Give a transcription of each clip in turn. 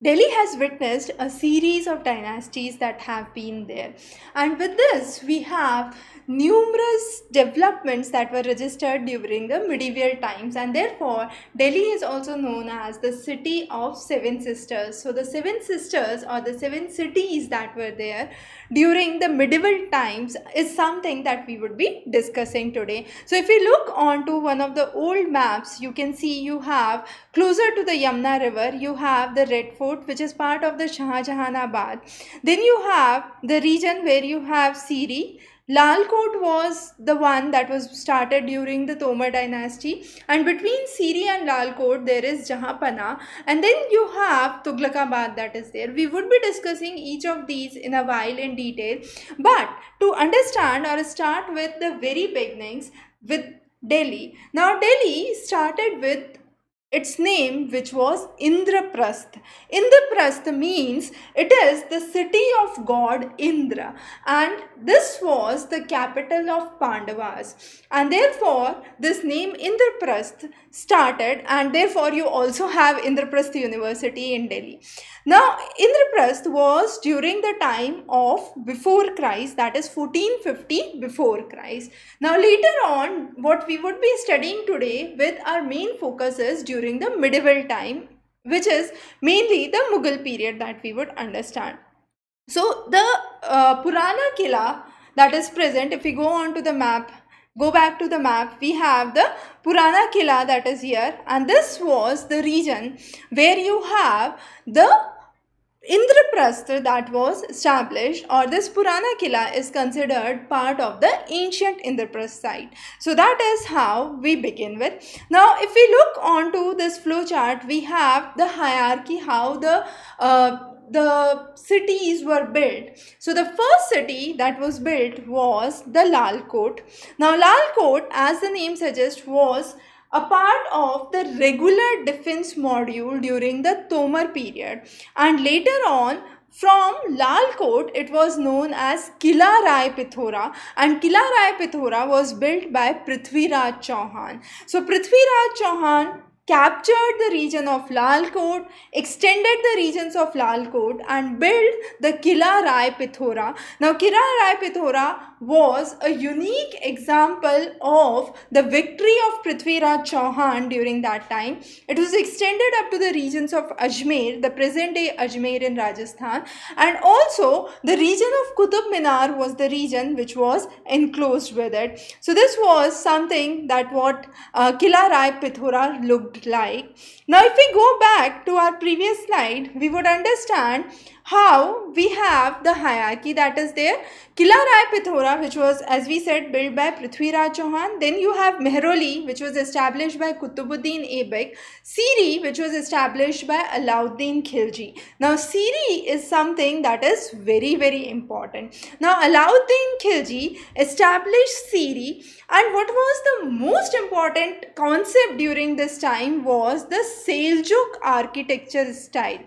Delhi has witnessed a series of dynasties that have been there. And with this, we have numerous developments that were registered during the medieval times. And therefore, Delhi is also known as the city of seven sisters. So the seven sisters or the seven cities that were there during the medieval times is something that we would be discussing today. So if you look onto one of the old maps, you can see you have closer to the Yamuna river, you have the Red Fort Fort, which is part of the Shahjahanabad. Then you have the region where you have Siri. Lalkot was the one that was started during the Tomar dynasty and between Siri and Lalkot there is Jahapana and then you have Tughlaqabad that is there. We would be discussing each of these in a while in detail but to understand or start with the very beginnings with Delhi. Now Delhi started with its name which was indraprast indraprast means it is the city of god Indra and this was the capital of Pandavas and therefore this name indraprast started and therefore you also have indraprast University in Delhi. Now indraprast was during the time of before Christ that is 1450 before Christ. Now later on what we would be studying today with our main focus is during during the medieval time, which is mainly the Mughal period that we would understand. So the uh, Purana Kila that is present, if we go on to the map, go back to the map, we have the Purana Kila that is here and this was the region where you have the Indraprastha that was established or this Purana Kila is considered part of the ancient Indraprastha site. So that is how we begin with. Now if we look onto this flowchart we have the hierarchy how the uh, the cities were built. So the first city that was built was the Lal Court. Now Lal Court as the name suggests was a part of the regular defense module during the Tomar period and later on from Lalkot, it was known as Kila Rai Pithora and Kila Rai Pithora was built by Prithviraj Chauhan. So Prithviraj Chauhan captured the region of Lalkot, extended the regions of Lalkot and built the Kila Rai Pithora. Now Kila Rai Pithora was a unique example of the victory of Prithviraj Chauhan during that time. It was extended up to the regions of Ajmer, the present day Ajmer in Rajasthan and also the region of Qutub Minar was the region which was enclosed with it. So this was something that what uh, Kila Rai Pithora looked like. Now if we go back to our previous slide, we would understand how we have the hierarchy that is there. Kila Rai Pithora which was as we said built by Prithvi Raj Chauhan. Then you have Mehroli which was established by Kutubuddin Aibek. Siri which was established by Alauddin Khilji. Now Siri is something that is very very important. Now Alauddin Khilji established Siri and what was the most important concept during this time was the Seljuk architecture style.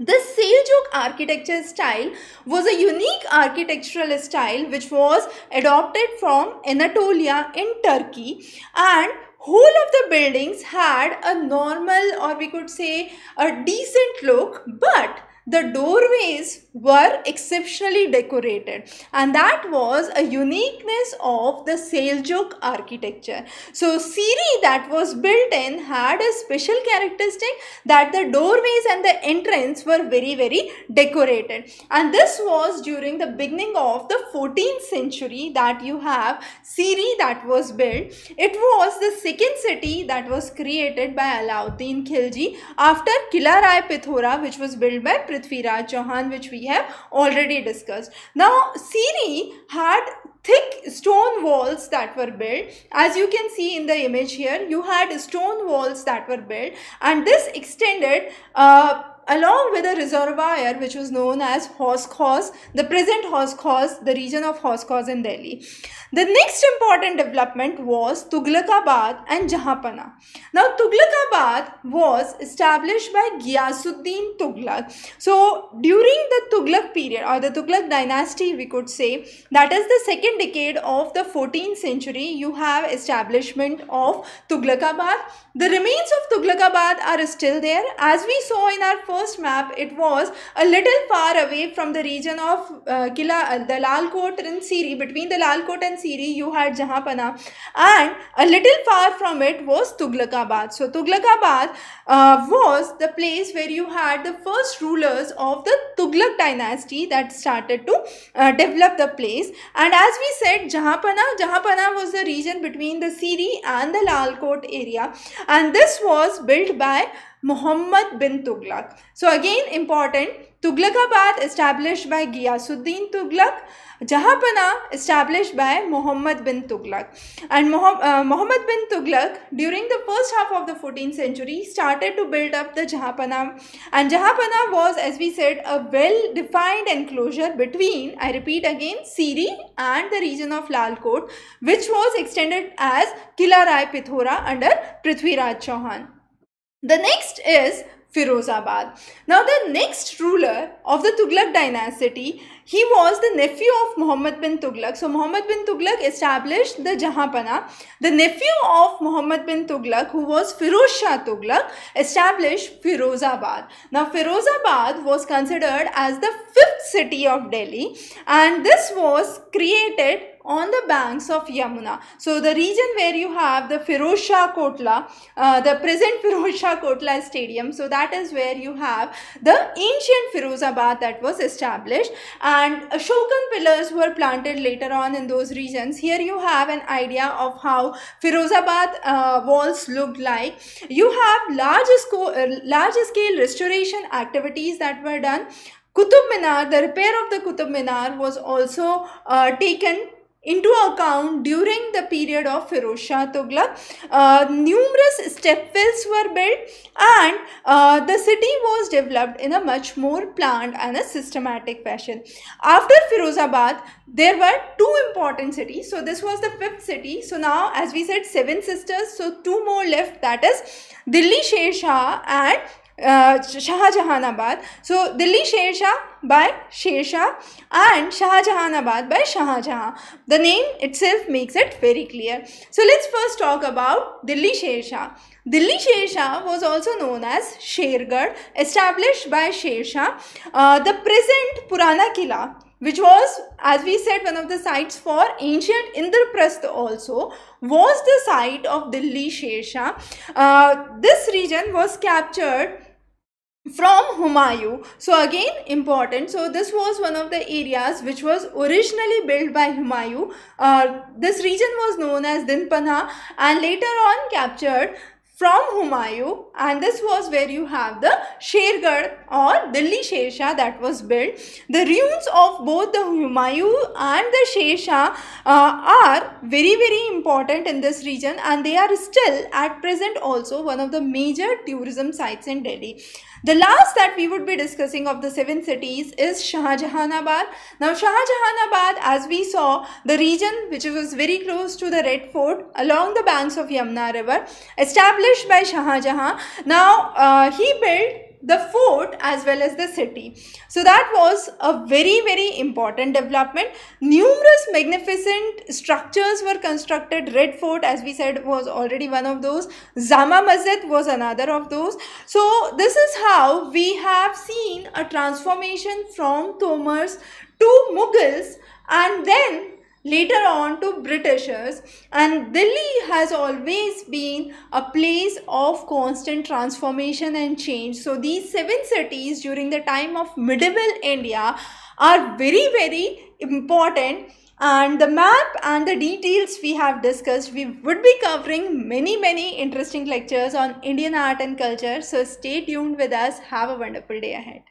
The Seljuk architecture style was a unique architectural style which was adopted from Anatolia in Turkey and whole of the buildings had a normal or we could say a decent look but the doorways were exceptionally decorated and that was a uniqueness of the Seljuk architecture. So Siri that was built in had a special characteristic that the doorways and the entrance were very very decorated and this was during the beginning of the 14th century that you have Siri that was built. It was the second city that was created by Alauddin Khilji after Rai Pithora which was built by Prithviraj Chauhan which we have already discussed. Now Siri had thick stone walls that were built as you can see in the image here you had stone walls that were built and this extended uh, along with a reservoir which was known as Hoskos, the present Hoskos, the region of Hoskos in Delhi. The next important development was Tughlaqabad and Jahapana. Now Tughlaqabad was established by Ghiyasuddin Tughlaq. So during the Tughlaq period or the Tughlaq dynasty we could say that is the second decade of the 14th century you have establishment of Tughlaqabad. The remains of Tughlaqabad are still there as we saw in our first first map, it was a little far away from the region of uh, Kila, uh, the Lalkot and Siri. Between the Kot and Siri, you had Jahapana. And a little far from it was Tughlaqabad. So Tughlaqabad uh, was the place where you had the first rulers of the Tughlaq dynasty that started to uh, develop the place. And as we said, Jahapana, Jahapana was the region between the Siri and the Kot area. And this was built by Muhammad bin Tughlaq. So again important, Tughlaqabad established by Ghiyasuddin Tughlaq, Jahapana established by Muhammad bin Tughlaq. And uh, Muhammad bin Tughlaq during the first half of the 14th century started to build up the Jahapana. And Jahapana was as we said a well defined enclosure between, I repeat again, Siri and the region of Lalkot which was extended as Kila Rai Pithora under Prithviraj Chauhan. The next is Firozabad. Now the next ruler of the Tughlaq dynasty, he was the nephew of Muhammad bin Tughlaq. So Muhammad bin Tughlaq established the Jahapana. The nephew of Muhammad bin Tughlaq who was Firoz Shah Tughlaq established Firozabad. Now Firozabad was considered as the fifth city of Delhi and this was created on the banks of Yamuna. So the region where you have the Firoz Shah Kotla, uh, the present Firoz Shah Kotla Stadium. So that is where you have the ancient Firozabad that was established and Ashokan pillars were planted later on in those regions. Here you have an idea of how Firozabad uh, walls looked like. You have large, uh, large scale restoration activities that were done. Qutub Minar, the repair of the Qutub Minar was also uh, taken into account during the period of Firoz Shah Tughlaq. Uh, numerous step wells were built and uh, the city was developed in a much more planned and a systematic fashion. After Firozabad, there were two important cities. So this was the fifth city. So now as we said seven sisters, so two more left that is Delhi Sher Shah and uh, Shah Jahanabad. So Delhi Sher Shah by Sher Shah and Shah Jahanabad by Shah Jahan. The name itself makes it very clear. So let's first talk about Delhi Sher Shah. Delhi Sher Shah was also known as Shergarh established by Sher Shah. Uh, the present Purana Kila which was as we said one of the sites for ancient Indraprastha also was the site of Delhi Sher Uh, this region was captured from Humayu, So again important. So this was one of the areas which was originally built by Humayu. Uh, this region was known as Dinpana and later on captured from Humayu. and this was where you have the Shergarh or Delhi Shersha that was built. The ruins of both the Humayu and the Shersha uh, are very very important in this region and they are still at present also one of the major tourism sites in Delhi. The last that we would be discussing of the seven cities is Shahjahanabad. Now Shahjahanabad as we saw the region which was very close to the Red Fort along the banks of Yamuna river established by Shahjahan. Now uh, he built the fort as well as the city. So that was a very, very important development. Numerous magnificent structures were constructed. Red Fort, as we said, was already one of those. Zama Masjid was another of those. So this is how we have seen a transformation from Tomers to Mughals and then later on to Britishers and Delhi has always been a place of constant transformation and change. So these seven cities during the time of medieval India are very very important and the map and the details we have discussed we would be covering many many interesting lectures on Indian art and culture so stay tuned with us have a wonderful day ahead.